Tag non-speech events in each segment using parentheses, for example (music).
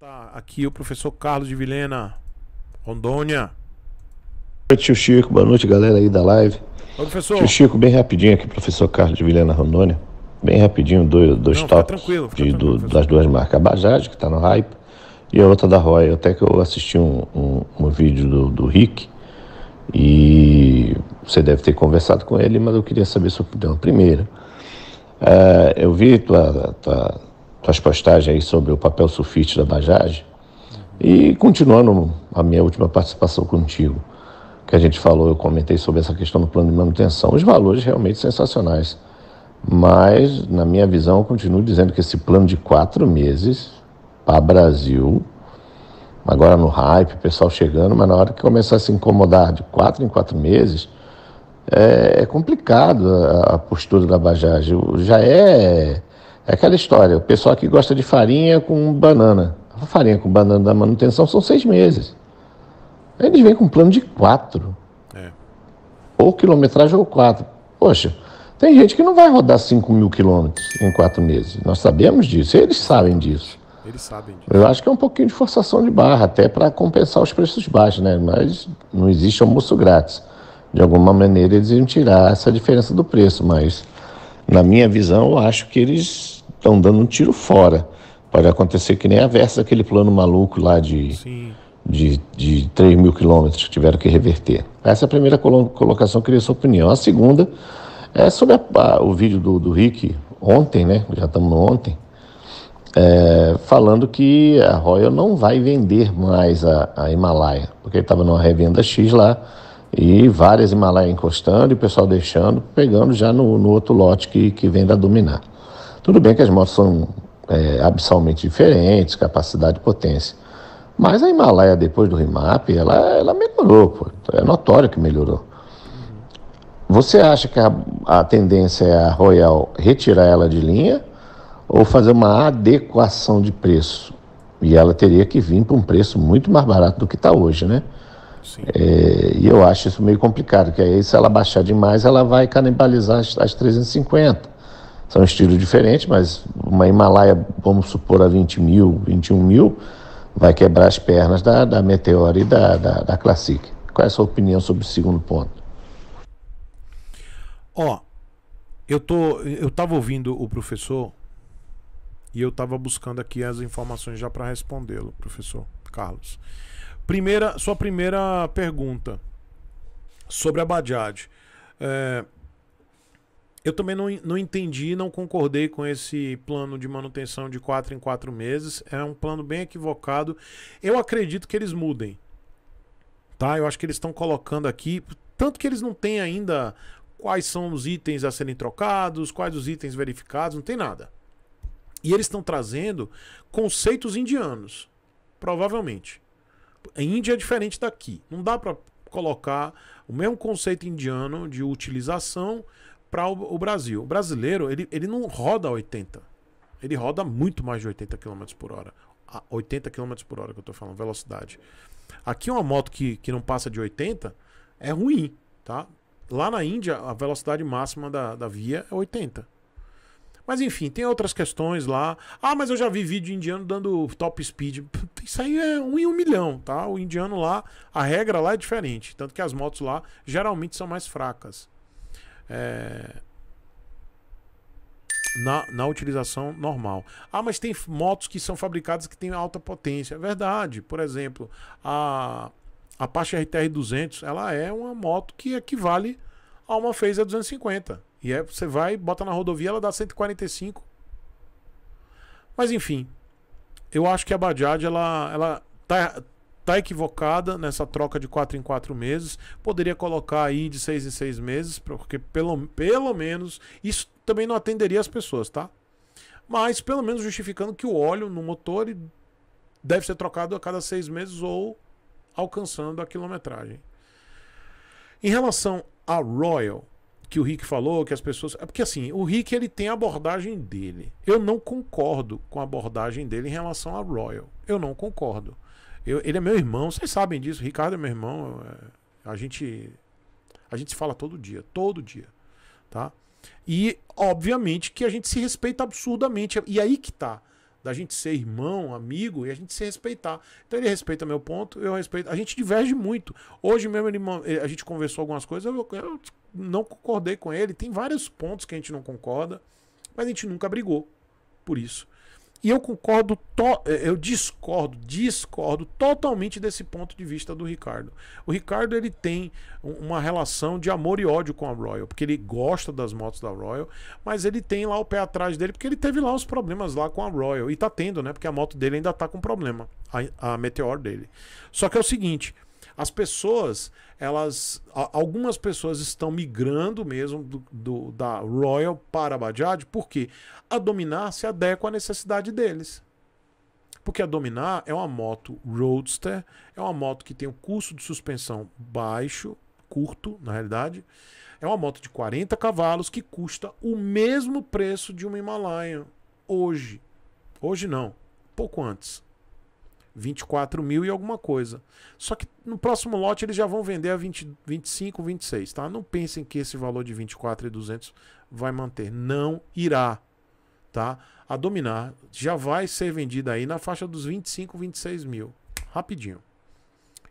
Tá, aqui o professor Carlos de Vilena, Rondônia. Boa noite, tio Chico. Boa noite, galera aí da live. Oi, professor. Tio Chico, bem rapidinho aqui, professor Carlos de Vilena, Rondônia. Bem rapidinho, dois, dois Não, tranquilo, de, tranquilo, do, das duas marcas. A Bajaj, que está no hype, e a outra da Roy. Até que eu assisti um, um, um vídeo do, do Rick e você deve ter conversado com ele, mas eu queria saber sua opinião. Primeiro, uh, eu vi tua, tua, as postagens aí sobre o papel sulfite da Bajaj. E continuando a minha última participação contigo, que a gente falou, eu comentei sobre essa questão do plano de manutenção. Os valores realmente sensacionais. Mas, na minha visão, eu continuo dizendo que esse plano de quatro meses para Brasil, agora no hype, pessoal chegando, mas na hora que começar a se incomodar de quatro em quatro meses, é, é complicado a, postura da Bajaj. Já é é aquela história, o pessoal que gosta de farinha com banana. A farinha com banana da manutenção são seis meses. Aí eles vêm com um plano de quatro. É. Ou quilometragem ou quatro. Poxa, tem gente que não vai rodar 5 mil quilômetros em quatro meses. Nós sabemos disso, eles sabem disso. Eles sabem disso. Eu acho que é um pouquinho de forçação de barra, até para compensar os preços baixos, né? Mas não existe almoço grátis. De alguma maneira eles iam tirar essa diferença do preço, mas na minha visão eu acho que eles estão dando um tiro fora. Pode acontecer que nem a Versa, aquele plano maluco lá de, de, de 3 mil quilômetros que tiveram que reverter. Essa é a primeira colocação, queria sua opinião. A segunda é sobre a, o vídeo do, do Rick ontem, né? Já estamos no ontem. É, falando que a Royal não vai vender mais a, a Himalaia, porque estava numa revenda X lá e várias Himalaia encostando e o pessoal deixando, pegando já no, no outro lote que, que vem da Dominar. Tudo bem que as motos são é, diferentes, capacidade e potência. Mas a Himalaia, depois do remap, ela, ela melhorou, pô. é notório que melhorou. Você acha que a, a tendência é a Royal retirar ela de linha ou fazer uma adequação de preço? E ela teria que vir para um preço muito mais barato do que está hoje, né? É, e eu acho isso meio complicado, porque aí se ela baixar demais, ela vai canibalizar as, as 350. São estilos diferentes, mas uma Himalaia, vamos supor, a 20 mil, 21 mil, vai quebrar as pernas da, da Meteora e da, da, da Classic. Qual é a sua opinião sobre o segundo ponto? Ó, eu tô, eu tava ouvindo o professor e eu tava buscando aqui as informações já para respondê-lo, professor Carlos. Primeira, sua primeira pergunta sobre a Bajaj. É, eu também não, não entendi, não concordei com esse plano de manutenção de 4 em 4 meses. É um plano bem equivocado. Eu acredito que eles mudem. Tá? Eu acho que eles estão colocando aqui. Tanto que eles não têm ainda quais são os itens a serem trocados, quais os itens verificados, não tem nada. E eles estão trazendo conceitos indianos, provavelmente. A Índia é diferente daqui. Não dá para colocar o mesmo conceito indiano de utilização para o, Brasil. O brasileiro, ele, ele não roda 80. Ele roda muito mais de 80 km por hora. 80 km por hora que eu estou falando, velocidade. Aqui uma moto que, que não passa de 80 é ruim, tá? Lá na Índia, a velocidade máxima da, da via é 80. Mas enfim, tem outras questões lá. Ah, mas eu já vi vídeo indiano dando top speed. (laughs) Isso aí é um em um milhão, tá? O indiano lá, a regra lá é diferente. Tanto que as motos lá geralmente são mais fracas é, na, na utilização normal. Ah, mas tem motos que são fabricadas que têm alta potência. É verdade. Por exemplo, a, a Apache RTR 200, ela é uma moto que equivale a uma Phaser 250. E é, você vai, bota na rodovia, ela dá 145. Mas enfim, eu acho que a Bajaj, ela, ela tá, está equivocada nessa troca de 4 em 4 meses. Poderia colocar aí de 6 em 6 meses, porque pelo, pelo menos isso também não atenderia as pessoas, tá? Mas pelo menos justificando que o óleo no motor deve ser trocado a cada 6 meses ou alcançando a quilometragem. Em relação à Royal, que o Rick falou, que as pessoas. É porque assim, o Rick ele tem a abordagem dele. Eu não concordo com a abordagem dele em relação à Royal. Eu não concordo. Eu, ele é meu irmão, vocês sabem disso. O Ricardo é meu irmão. É, a gente a gente se fala todo dia, todo dia, tá? E obviamente que a gente se respeita absurdamente. E aí que tá, da gente ser irmão, amigo e a gente se respeitar. Então ele respeita meu ponto, eu respeito. A gente diverge muito. Hoje mesmo ele, eh, a gente conversou algumas coisas, eu, eu não concordei com ele. Tem vários pontos que a gente não concorda, mas a gente nunca brigou por isso. E eu concordo, eh, eu discordo, discordo totalmente desse ponto de vista do Ricardo. O Ricardo ele tem uma relação de amor e ódio com a Royal, porque ele gosta das motos da Royal, mas ele tem lá o pé atrás dele, porque ele teve lá os problemas lá com a Royal. E tá tendo, né? Porque a moto dele ainda tá com problema, a, a Meteor dele. Só que é o seguinte: as pessoas, elas. Algumas pessoas estão migrando mesmo do, do da Royal para a Bajaj, porque a Dominar se adequa à necessidade deles. Porque a Dominar é uma moto roadster, é uma moto que tem um custo de suspensão baixo, curto, na realidade. É uma moto de 40 cavalos que custa o mesmo preço de uma Himalaia hoje. Hoje não, pouco antes. 24 mil e alguma coisa. Só que no próximo lote eles já vão vender a 20, 25, 26, tá? Não pensem que esse valor de 24 e 200 vai manter. Não irá, tá? A Dominar já vai ser vendida aí na faixa dos 25, 26 mil. Rapidinho.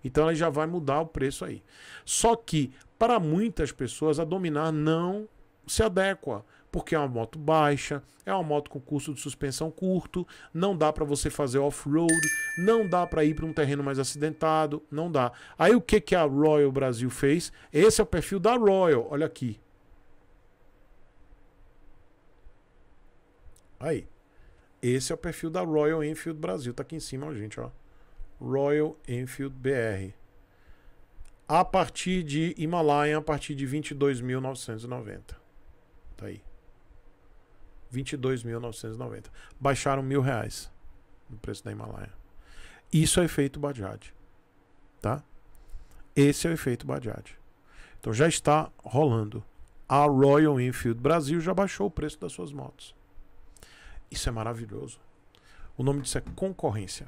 Então ela já vai mudar o preço aí. Só que para muitas pessoas a Dominar não se adequa porque é uma moto baixa, é uma moto com custo de suspensão curto, não dá para você fazer off-road, não dá para ir para um terreno mais acidentado, não dá. Aí o que que a Royal Brasil fez? Esse é o perfil da Royal, olha aqui. Aí. Esse é o perfil da Royal Enfield Brasil, tá aqui em cima, gente, ó. Royal Enfield BR a partir de Himalaia, a partir de 22.990. Tá aí. 22.990. Baixaram mil reais no preço da Himalaia. Isso é efeito Bajaj. Tá? Esse é o efeito Bajaj. Então já está rolando. A Royal Enfield Brasil já baixou o preço das suas motos. Isso é maravilhoso. O nome disso é concorrência.